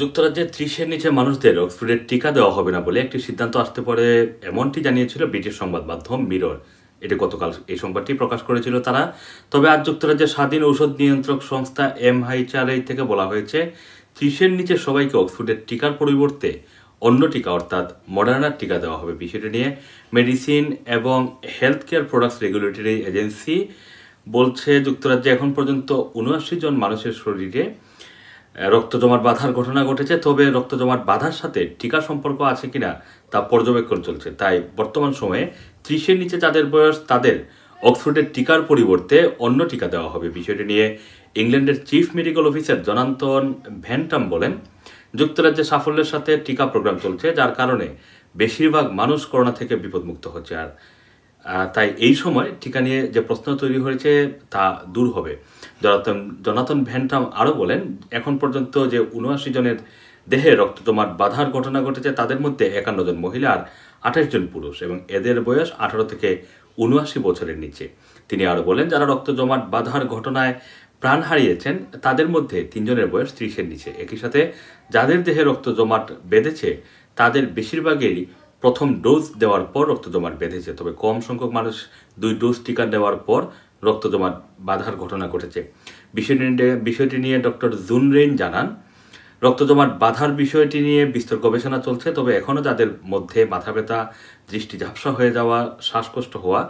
যুক্তরাজ্যে ত্রিশের নিচে মানুষদের অক্সফোর্ডের টিকা দেওয়া হবে না বলে একটি সিদ্ধান্ত আসতে পারে এমনটি জানিয়েছিল ব্রিটিশ সংবাদ মাধ্যম মিরর এটি গতকাল এই সংবাদটি প্রকাশ করেছিল তারা তবে আজ যুক্তরাজ্যের স্বাধীন ঔষধ নিয়ন্ত্রক সংস্থা এম হাইচারআই থেকে বলা হয়েছে ত্রিশের নিচে সবাইকে অক্সফোর্ডের টিকার পরিবর্তে অন্য টিকা অর্থাৎ মডার্নার টিকা দেওয়া হবে বিষয়টি নিয়ে মেডিসিন এবং health care products regulatory agency বলছে যুক্তরাজ্যে এখন পর্যন্ত উনআশি জন মানুষের শরীরে রক্ত জমাট বাধার ঘটনা ঘটেছে তবে রক্ত জমাট বাধার সাথে টিকা সম্পর্ক আছে কিনা তা পর্যবেক্ষণ চলছে তাই বর্তমান সময়ে ত্রিশের নিচে যাদের বয়স তাদের অক্সফোর্ডের টিকার পরিবর্তে অন্য টিকা দেওয়া হবে বিষয়টি নিয়ে ইংল্যান্ডের chief medical officer Jonathan Van Tam বলেন যুক্তরাজ্যে সাফল্যের সাথে টিকা প্রোগ্রাম চলছে যার কারণে বেশিরভাগ মানুষ করোনা থেকে বিপদমুক্ত হচ্ছে আর তাই এই সময় টিকা নিয়ে যে প্রশ্ন তৈরি হয়েছে তা দূর হবে জনাতন জনাতন ভ্যান্টাম আরও বলেন এখন পর্যন্ত যে উনআশি জনের দেহে রক্ত জমার বাধার ঘটনা ঘটেছে তাদের মধ্যে একান্ন জন মহিলা আর আঠাশ জন পুরুষ এবং এদের বয়স আঠারো থেকে উনআশি বছরের নিচে তিনি আরও বলেন যারা রক্ত জমার বাধার ঘটনায় প্রাণ হারিয়েছেন তাদের মধ্যে তিনজনের বয়স ত্রিশের নিচে একই সাথে যাদের দেহে রক্ত জমাট বেঁধেছে তাদের বেশিরভাগেরই প্রথম ডোজ দেওয়ার পর রক্ত জমাট বেঁধেছে তবে কম সংখ্যক মানুষ দুই ডোজ টিকা দেওয়ার পর রক্ত জমাট বাধার ঘটনা ঘটেছে বিষয়টি নিয়ে বিষয়টি নিয়ে ডক্টর জানান রক্ত জমাট বাধার বিষয়টি নিয়ে বিস্তর গবেষণা চলছে তবে এখনও যাদের মধ্যে মাথা ব্যথা দৃষ্টি ঝাপসা হয়ে যাওয়া শ্বাসকষ্ট হওয়া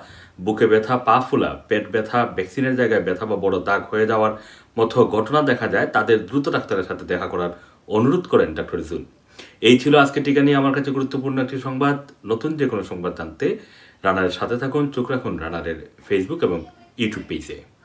বুকে ব্যথা পা ফুলা পেট ব্যথা ভ্যাকসিনের জায়গায় ব্যথা বা বড় দাগ হয়ে যাওয়ার মতো ঘটনা দেখা যায় তাদের দ্রুত ডাক্তারের সাথে দেখা করার অনুরোধ করেন ডক্টর জুন এই ছিল আজকে টিকা নিয়ে আমার কাছে গুরুত্বপূর্ণ একটি সংবাদ নতুন যে কোনো সংবাদ জানতে রানারের সাথে থাকুন চোখ রাখুন রানারের ফেসবুক এবং ইউটিউব পেজে